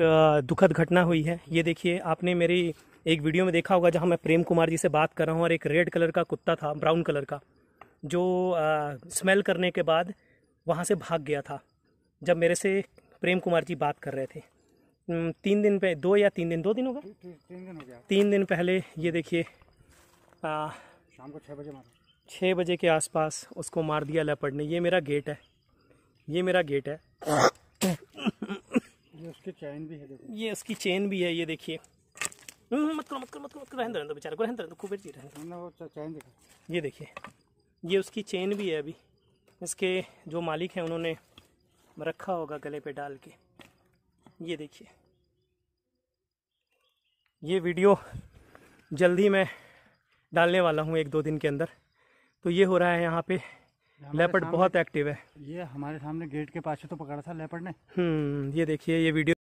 एक दुखद घटना हुई है ये देखिए आपने मेरी एक वीडियो में देखा होगा जहाँ मैं प्रेम कुमार जी से बात कर रहा हूँ और एक रेड कलर का कुत्ता था ब्राउन कलर का जो स्मेल करने के बाद वहाँ से भाग गया था जब मेरे से प्रेम कुमार जी बात कर रहे थे तीन दिन पे दो या तीन दिन दो दिन होगा ती, ती, तीन दिन हो गया तीन दिन पहले ये देखिए शाम को छः बजे छः बजे के आसपास उसको मार दिया लेपर्ड ने ये मेरा गेट है ये मेरा गेट है चैन भी है देखो ये इसकी चेन भी है ये देखिए हम्म, हम्म, मत करो मत करो मत करो मत करो रहने दो बेचारे को रहने दो रहने दो खूब बैठती रहने चैन देखो ये देखिए ये उसकी चेन भी है अभी इसके जो मालिक हैं उन्होंने रखा होगा गले पे डाल के ये देखिए ये वीडियो जल्दी मैं डालने वाला हूँ एक दो दिन के अंदर तो ये हो रहा है यहाँ पे लेपर्ड बहुत एक्टिव है ये हमारे सामने गेट के पास तो पकड़ा था लेपर्ड ने हम्म ये देखिए ये वीडियो